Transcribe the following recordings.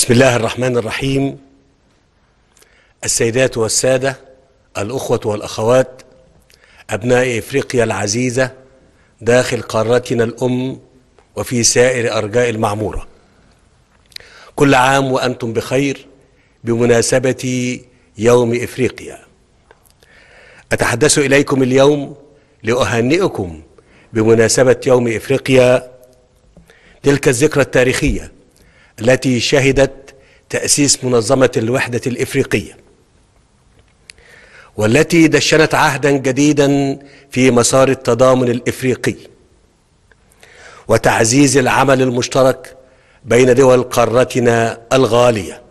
بسم الله الرحمن الرحيم السيدات والسادة الأخوة والأخوات أبناء إفريقيا العزيزة داخل قارتنا الأم وفي سائر أرجاء المعمورة كل عام وأنتم بخير بمناسبة يوم إفريقيا أتحدث إليكم اليوم لأهنئكم بمناسبة يوم إفريقيا تلك الذكرى التاريخية التي شهدت تأسيس منظمة الوحدة الإفريقية والتي دشنت عهدا جديدا في مسار التضامن الإفريقي وتعزيز العمل المشترك بين دول قارتنا الغالية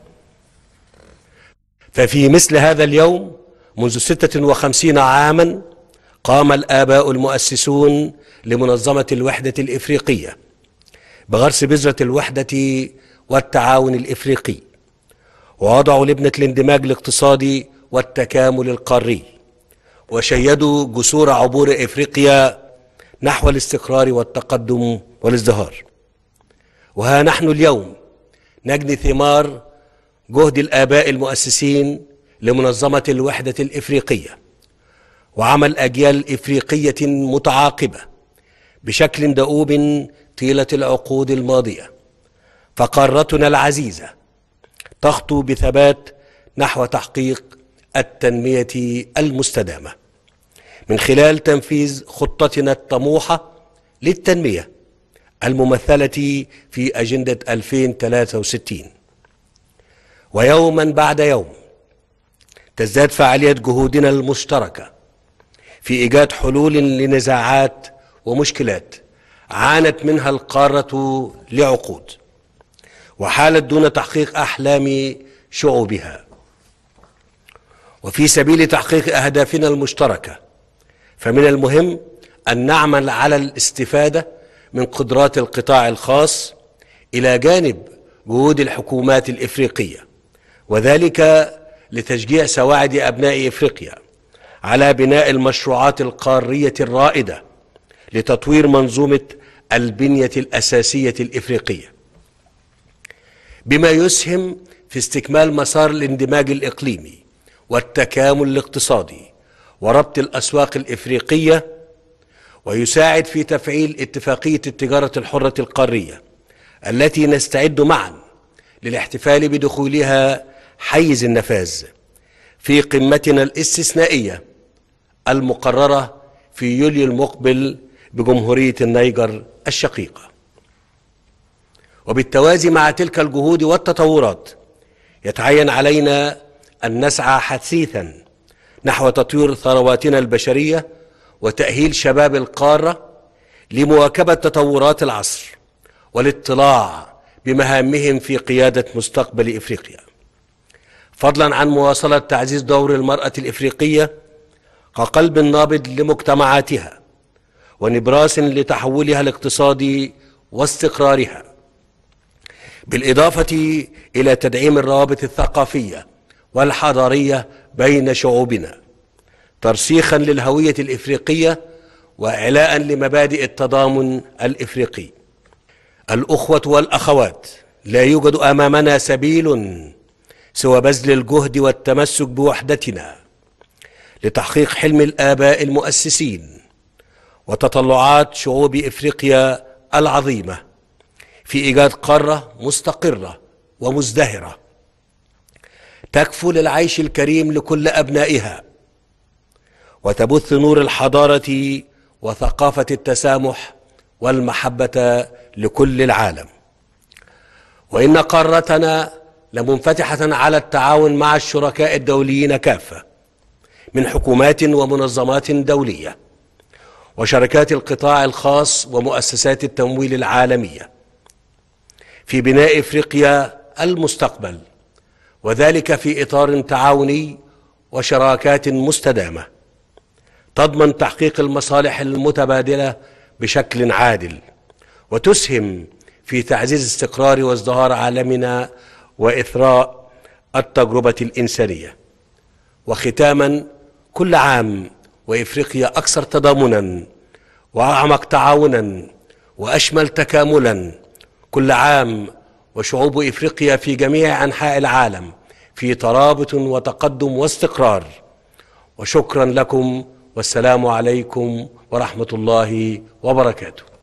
ففي مثل هذا اليوم منذ 56 عاما قام الآباء المؤسسون لمنظمة الوحدة الإفريقية بغرس بذرة الوحدة والتعاون الافريقي ووضعوا لبنه الاندماج الاقتصادي والتكامل القاري وشيدوا جسور عبور افريقيا نحو الاستقرار والتقدم والازدهار وها نحن اليوم نجني ثمار جهد الاباء المؤسسين لمنظمه الوحده الافريقيه وعمل اجيال افريقيه متعاقبه بشكل دؤوب طيله العقود الماضيه فقارتنا العزيزه تخطو بثبات نحو تحقيق التنميه المستدامه من خلال تنفيذ خطتنا الطموحه للتنميه الممثله في اجنده 2063 ويوما بعد يوم تزداد فعاليه جهودنا المشتركه في ايجاد حلول لنزاعات ومشكلات عانت منها القاره لعقود وحالت دون تحقيق أحلام شعوبها وفي سبيل تحقيق أهدافنا المشتركة فمن المهم أن نعمل على الاستفادة من قدرات القطاع الخاص إلى جانب جهود الحكومات الإفريقية وذلك لتشجيع سواعد أبناء إفريقيا على بناء المشروعات القارية الرائدة لتطوير منظومة البنية الأساسية الإفريقية بما يسهم في استكمال مسار الاندماج الاقليمي والتكامل الاقتصادي وربط الاسواق الافريقيه ويساعد في تفعيل اتفاقيه التجاره الحره القاريه التي نستعد معا للاحتفال بدخولها حيز النفاذ في قمتنا الاستثنائيه المقرره في يوليو المقبل بجمهوريه النيجر الشقيقه وبالتوازي مع تلك الجهود والتطورات يتعين علينا ان نسعى حثيثا نحو تطوير ثرواتنا البشريه وتاهيل شباب القاره لمواكبه تطورات العصر والاطلاع بمهامهم في قياده مستقبل افريقيا فضلا عن مواصله تعزيز دور المراه الافريقيه كقلب نابض لمجتمعاتها ونبراس لتحولها الاقتصادي واستقرارها بالاضافه الى تدعيم الروابط الثقافيه والحضاريه بين شعوبنا ترسيخا للهويه الافريقيه واعلاء لمبادئ التضامن الافريقي الاخوه والاخوات لا يوجد امامنا سبيل سوى بذل الجهد والتمسك بوحدتنا لتحقيق حلم الاباء المؤسسين وتطلعات شعوب افريقيا العظيمه في ايجاد قاره مستقره ومزدهره تكفل العيش الكريم لكل ابنائها وتبث نور الحضاره وثقافه التسامح والمحبه لكل العالم وان قارتنا لمنفتحه على التعاون مع الشركاء الدوليين كافه من حكومات ومنظمات دوليه وشركات القطاع الخاص ومؤسسات التمويل العالميه في بناء افريقيا المستقبل وذلك في اطار تعاوني وشراكات مستدامه تضمن تحقيق المصالح المتبادله بشكل عادل وتسهم في تعزيز استقرار وازدهار عالمنا واثراء التجربه الانسانيه وختاما كل عام وافريقيا اكثر تضامنا واعمق تعاونا واشمل تكاملا كل عام وشعوب افريقيا في جميع انحاء العالم في ترابط وتقدم واستقرار وشكرا لكم والسلام عليكم ورحمه الله وبركاته